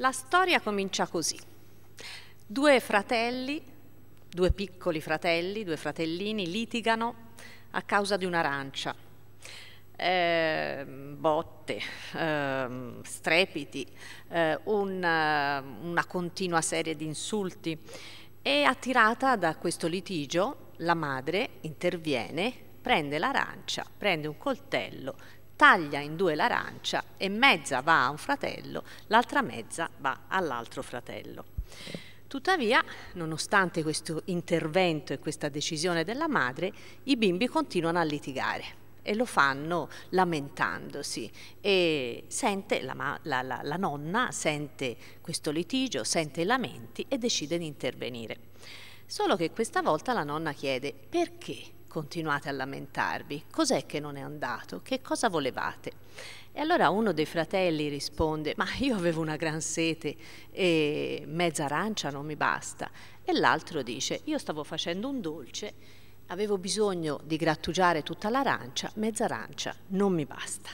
La storia comincia così. Due fratelli, due piccoli fratelli, due fratellini litigano a causa di un'arancia. Eh, botte, eh, strepiti, eh, una, eh, una continua serie di insulti e attirata da questo litigio la madre interviene, prende l'arancia, prende un coltello, taglia in due l'arancia e mezza va a un fratello, l'altra mezza va all'altro fratello. Tuttavia, nonostante questo intervento e questa decisione della madre, i bimbi continuano a litigare e lo fanno lamentandosi e sente la, la, la, la, nonna sente questo litigio, sente i lamenti e decide di intervenire. Solo che questa volta la nonna chiede perché continuate a lamentarvi? Cos'è che non è andato? Che cosa volevate? E allora uno dei fratelli risponde, ma io avevo una gran sete e mezza arancia non mi basta. E l'altro dice, io stavo facendo un dolce, avevo bisogno di grattugiare tutta l'arancia, mezza arancia non mi basta.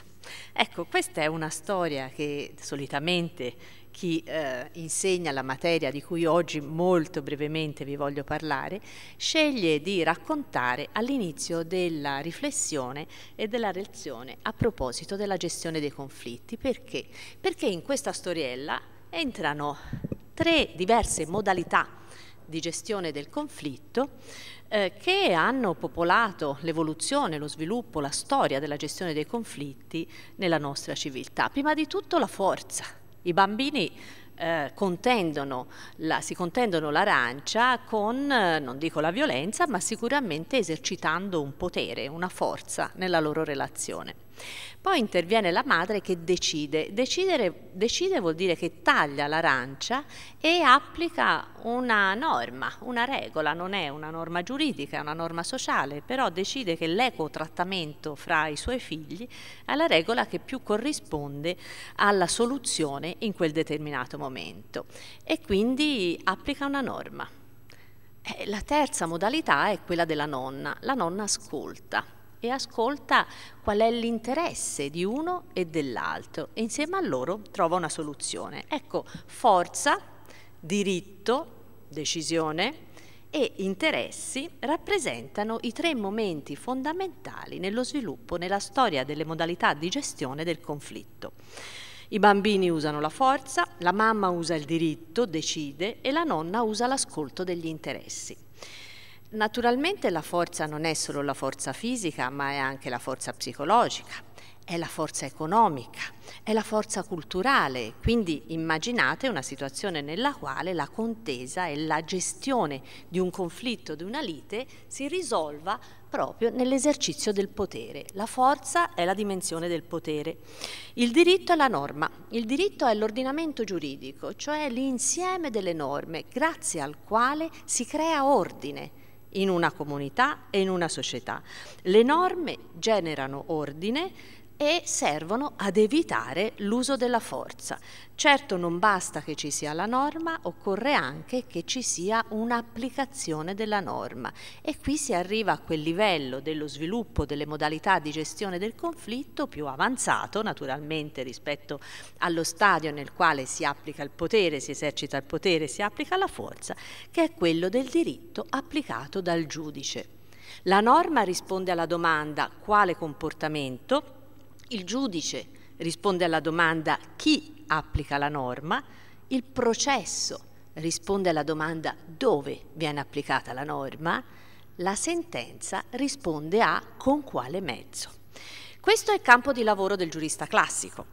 Ecco, questa è una storia che solitamente chi eh, insegna la materia di cui oggi molto brevemente vi voglio parlare, sceglie di raccontare all'inizio della riflessione e della lezione a proposito della gestione dei conflitti. Perché? Perché in questa storiella entrano tre diverse modalità di gestione del conflitto eh, che hanno popolato l'evoluzione, lo sviluppo, la storia della gestione dei conflitti nella nostra civiltà. Prima di tutto la forza. I bambini eh, contendono la, si contendono l'arancia con, eh, non dico la violenza, ma sicuramente esercitando un potere, una forza nella loro relazione. Poi interviene la madre che decide. Decidere, decide vuol dire che taglia l'arancia e applica una norma, una regola, non è una norma giuridica, è una norma sociale, però decide che l'equo trattamento fra i suoi figli è la regola che più corrisponde alla soluzione in quel determinato momento e quindi applica una norma. Eh, la terza modalità è quella della nonna. La nonna ascolta e ascolta qual è l'interesse di uno e dell'altro e insieme a loro trova una soluzione. Ecco, forza, diritto, decisione e interessi rappresentano i tre momenti fondamentali nello sviluppo nella storia delle modalità di gestione del conflitto. I bambini usano la forza, la mamma usa il diritto, decide e la nonna usa l'ascolto degli interessi. Naturalmente la forza non è solo la forza fisica, ma è anche la forza psicologica, è la forza economica, è la forza culturale. Quindi immaginate una situazione nella quale la contesa e la gestione di un conflitto, di una lite, si risolva proprio nell'esercizio del potere. La forza è la dimensione del potere. Il diritto è la norma, il diritto è l'ordinamento giuridico, cioè l'insieme delle norme grazie al quale si crea ordine in una comunità e in una società. Le norme generano ordine, e servono ad evitare l'uso della forza. Certo non basta che ci sia la norma, occorre anche che ci sia un'applicazione della norma e qui si arriva a quel livello dello sviluppo delle modalità di gestione del conflitto più avanzato naturalmente rispetto allo stadio nel quale si applica il potere, si esercita il potere, si applica la forza, che è quello del diritto applicato dal giudice. La norma risponde alla domanda quale comportamento il giudice risponde alla domanda chi applica la norma, il processo risponde alla domanda dove viene applicata la norma, la sentenza risponde a con quale mezzo. Questo è il campo di lavoro del giurista classico.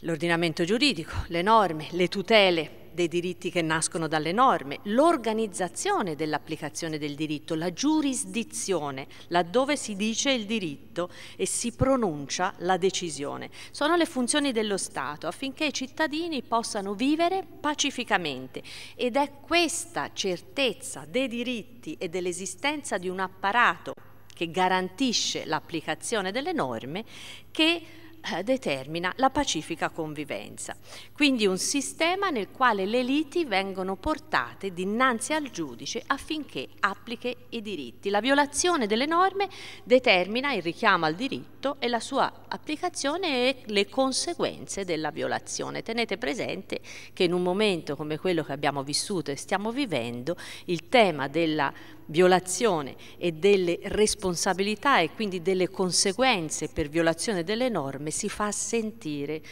L'ordinamento giuridico, le norme, le tutele dei diritti che nascono dalle norme, l'organizzazione dell'applicazione del diritto, la giurisdizione, laddove si dice il diritto e si pronuncia la decisione. Sono le funzioni dello Stato affinché i cittadini possano vivere pacificamente ed è questa certezza dei diritti e dell'esistenza di un apparato che garantisce l'applicazione delle norme che eh, determina la pacifica convivenza. Quindi un sistema nel quale le liti vengono portate dinanzi al giudice affinché applichi i diritti. La violazione delle norme determina il richiamo al diritto e la sua applicazione e le conseguenze della violazione. Tenete presente che in un momento come quello che abbiamo vissuto e stiamo vivendo, il tema della violazione e delle responsabilità e quindi delle conseguenze per violazione delle norme insieme, si fa sentire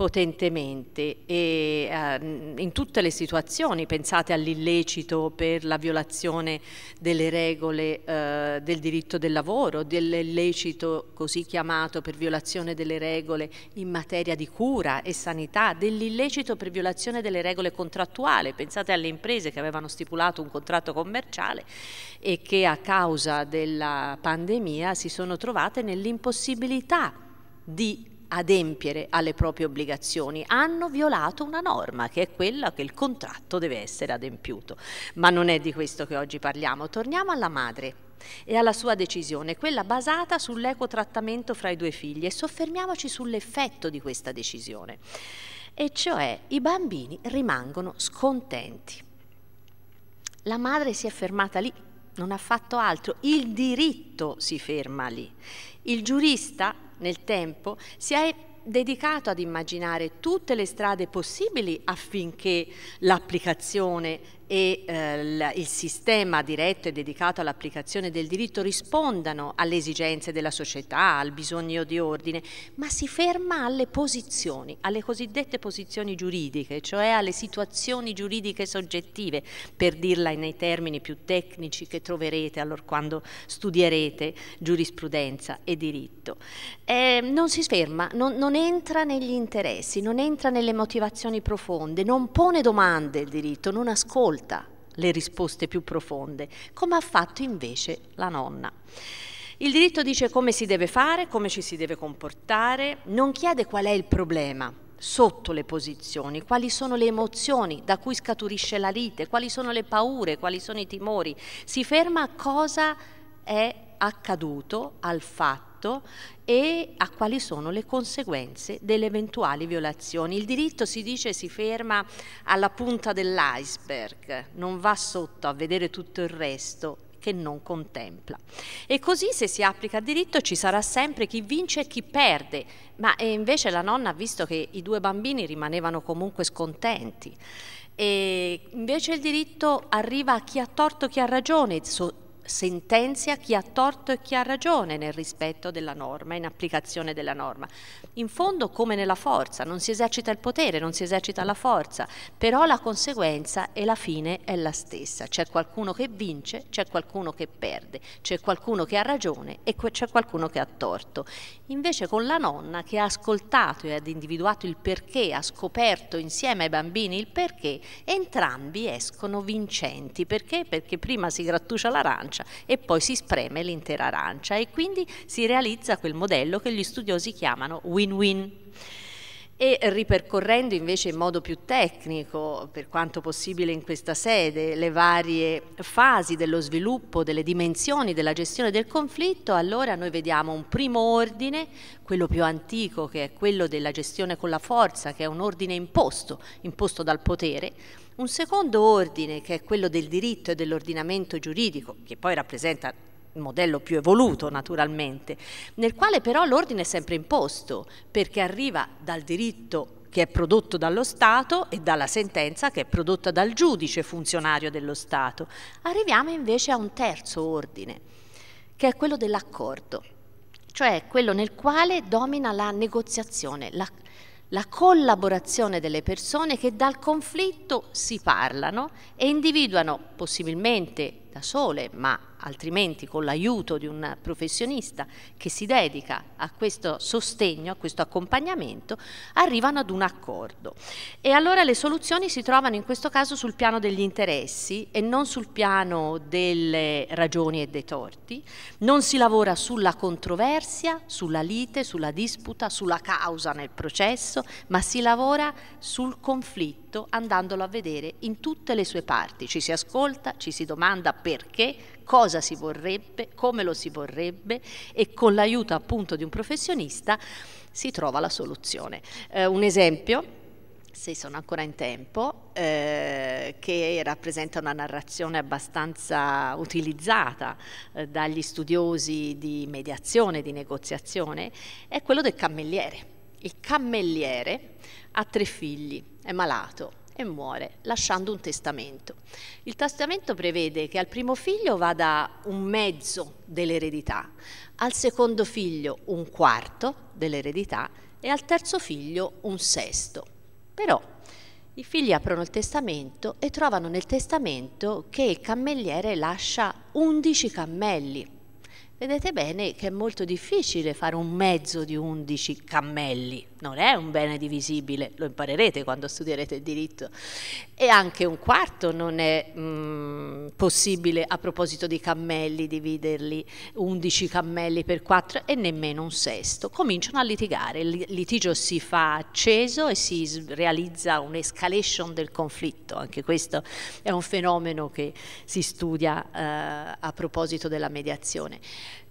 potentemente e, eh, in tutte le situazioni, pensate all'illecito per la violazione delle regole eh, del diritto del lavoro, dell'illecito così chiamato per violazione delle regole in materia di cura e sanità, dell'illecito per violazione delle regole contrattuali, pensate alle imprese che avevano stipulato un contratto commerciale e che a causa della pandemia si sono trovate nell'impossibilità di adempiere alle proprie obbligazioni, hanno violato una norma che è quella che il contratto deve essere adempiuto. Ma non è di questo che oggi parliamo. Torniamo alla madre e alla sua decisione, quella basata sull'equo trattamento fra i due figli e soffermiamoci sull'effetto di questa decisione. E cioè i bambini rimangono scontenti. La madre si è fermata lì, non ha fatto altro, il diritto si ferma lì. Il giurista nel tempo, si è dedicato ad immaginare tutte le strade possibili affinché l'applicazione e eh, il sistema diretto e dedicato all'applicazione del diritto rispondano alle esigenze della società, al bisogno di ordine, ma si ferma alle posizioni, alle cosiddette posizioni giuridiche, cioè alle situazioni giuridiche soggettive, per dirla nei termini più tecnici che troverete allora quando studierete giurisprudenza e diritto. Eh, non si ferma, non, non entra negli interessi, non entra nelle motivazioni profonde, non pone domande il diritto, non ascolta ascolta le risposte più profonde, come ha fatto invece la nonna. Il diritto dice come si deve fare, come ci si deve comportare, non chiede qual è il problema, sotto le posizioni, quali sono le emozioni da cui scaturisce la lite, quali sono le paure, quali sono i timori. Si ferma a cosa è accaduto, al fatto fatto e a quali sono le conseguenze delle eventuali violazioni. Il diritto si dice si ferma alla punta dell'iceberg, non va sotto a vedere tutto il resto che non contempla. E così se si applica a diritto ci sarà sempre chi vince e chi perde, ma eh, invece la nonna ha visto che i due bambini rimanevano comunque scontenti. E invece il diritto arriva a chi ha torto, e chi ha ragione, sentenzia chi ha torto e chi ha ragione nel rispetto della norma, in applicazione della norma. In fondo come nella forza, non si esercita il potere, non si esercita la forza, però la conseguenza e la fine è la stessa. C'è qualcuno che vince, c'è qualcuno che perde, c'è qualcuno che ha ragione e c'è qualcuno che ha torto. Invece con la nonna che ha ascoltato e ha individuato il perché, ha scoperto insieme ai bambini il perché, entrambi escono vincenti. Perché? Perché prima si grattucia l'arancia arancia e poi si spreme l'intera arancia e quindi si realizza quel modello che gli studiosi chiamano win-win e ripercorrendo invece in modo più tecnico, per quanto possibile in questa sede, le varie fasi dello sviluppo, delle dimensioni della gestione del conflitto, allora noi vediamo un primo ordine, quello più antico che è quello della gestione con la forza, che è un ordine imposto, imposto dal potere, un secondo ordine che è quello del diritto e dell'ordinamento giuridico, che poi rappresenta modello più evoluto naturalmente, nel quale però l'ordine è sempre imposto perché arriva dal diritto che è prodotto dallo Stato e dalla sentenza che è prodotta dal giudice funzionario dello Stato. Arriviamo invece a un terzo ordine, che è quello dell'accordo, cioè quello nel quale domina la negoziazione, la, la collaborazione delle persone che dal conflitto si parlano e individuano possibilmente da sole, ma altrimenti con l'aiuto di un professionista che si dedica a questo sostegno, a questo accompagnamento, arrivano ad un accordo. E allora le soluzioni si trovano in questo caso sul piano degli interessi e non sul piano delle ragioni e dei torti, non si lavora sulla controversia, sulla lite, sulla disputa, sulla causa nel processo, ma si lavora sul conflitto fumetto andandolo a vedere in tutte le sue parti. Ci si ascolta, ci si domanda perché, cosa si vorrebbe, come lo si vorrebbe e con l'aiuto appunto di un professionista si trova la soluzione. Eh, un esempio se sono ancora in tempo, eh, che rappresenta una narrazione abbastanza utilizzata eh, dagli studiosi di mediazione, di negoziazione, è quello del cammelliere. Il cammelliere ha tre figli, è malato e muore lasciando un testamento. Il testamento prevede che al primo figlio vada un mezzo dell'eredità, al secondo figlio un quarto dell'eredità e al terzo figlio un sesto. Però i figli aprono il testamento e trovano nel testamento che il cammelliere lascia 11 cammelli Vedete bene che è molto difficile fare un mezzo di 11 cammelli, non è un bene divisibile, lo imparerete quando studierete il diritto, e anche un quarto non è mm, possibile a proposito di cammelli dividerli 11 cammelli per 4 e nemmeno un sesto. Cominciano a litigare, il litigio si fa acceso e si realizza un'escalation del conflitto, anche questo è un fenomeno che si studia eh, a proposito della mediazione.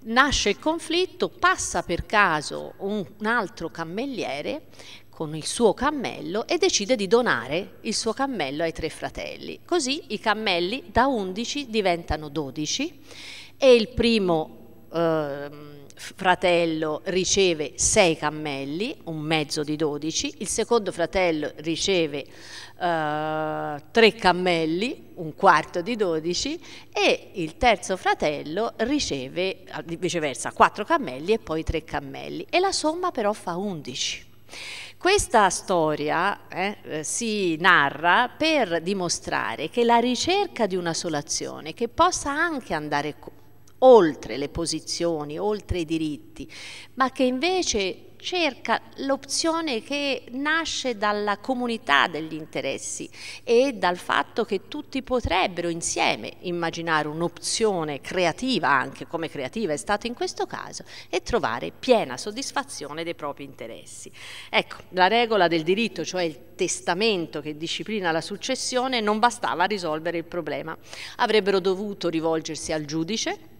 Nasce il conflitto, passa per caso un altro cammelliere con il suo cammello e decide di donare il suo cammello ai tre fratelli. Così i cammelli da 11 diventano 12 e il primo eh, fratello riceve 6 cammelli, un mezzo di 12, il secondo fratello riceve eh, 3 cammelli, un quarto di 12 e il terzo fratello riceve viceversa 4 cammelli e poi 3 cammelli e la somma però fa 11. Questa storia eh, eh, si narra per dimostrare che la ricerca di una solazione che possa anche andare oltre le posizioni, oltre i diritti, ma che invece cerca l'opzione che nasce dalla comunità degli interessi e dal fatto che tutti potrebbero insieme immaginare un'opzione creativa, anche come creativa è stato in questo caso, e trovare piena soddisfazione dei propri interessi. Ecco, la regola del diritto, cioè il testamento che disciplina la successione, non bastava a risolvere il problema. Avrebbero dovuto rivolgersi al giudice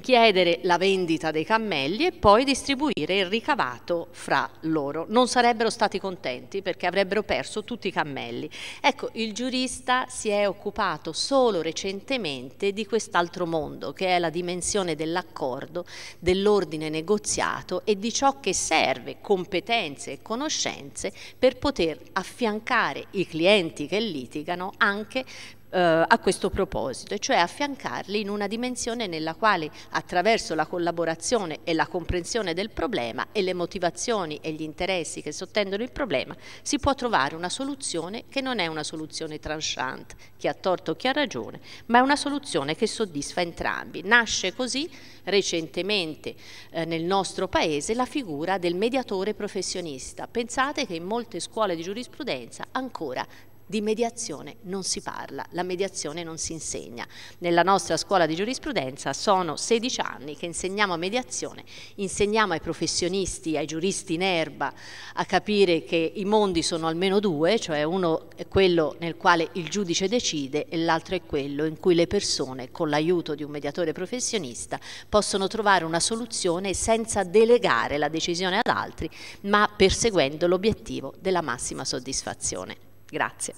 chiedere la vendita dei cammelli e poi distribuire il ricavato fra loro. Non sarebbero stati contenti perché avrebbero perso tutti i cammelli. Ecco, il giurista si è occupato solo recentemente di quest'altro mondo, che è la dimensione dell'accordo, dell'ordine negoziato e di ciò che serve, competenze e conoscenze, per poter affiancare i clienti che litigano anche eh, a questo proposito, e cioè affiancarli in una dimensione nella quale attraverso la collaborazione e la comprensione del problema e le motivazioni e gli interessi che sottendono il problema si può trovare una soluzione che non è una soluzione tranchant, chi ha torto o chi ha ragione, ma è una soluzione che soddisfa entrambi. Nasce così recentemente eh, nel nostro paese la figura del mediatore professionista. Pensate che in molte scuole di giurisprudenza ancora di mediazione non si parla, la mediazione non si insegna. Nella nostra scuola di giurisprudenza sono 16 anni che insegniamo mediazione, insegniamo ai professionisti, ai giuristi in erba a capire che i mondi sono almeno due, cioè uno è quello nel quale il giudice decide e l'altro è quello in cui le persone con l'aiuto di un mediatore professionista possono trovare una soluzione senza delegare la decisione ad altri, ma perseguendo l'obiettivo della massima soddisfazione. Grazie.